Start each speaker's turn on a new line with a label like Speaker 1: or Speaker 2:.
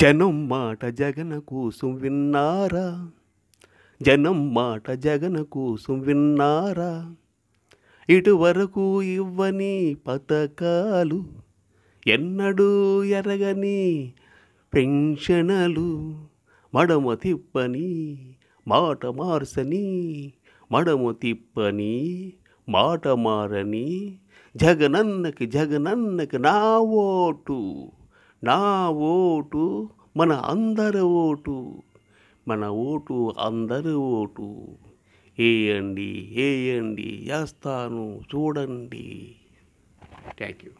Speaker 1: జనం మాట జగన కోసం విన్నారా జనం మాట జగన కోసం విన్నారా ఇటువరకు ఇవ్వని పథకాలు ఎన్నడూ ఎరగని పెన్షనలు మడమ తిప్పని మాట మార్సని మడమ తిప్పని మాట మారని జగనన్నకి జగనన్నకి నా ఓటు నా ఓటు మన అందరి ఓటు మన ఓటు అందరి ఓటు వేయండి వేయండి వేస్తాను చూడండి
Speaker 2: థ్యాంక్ యూ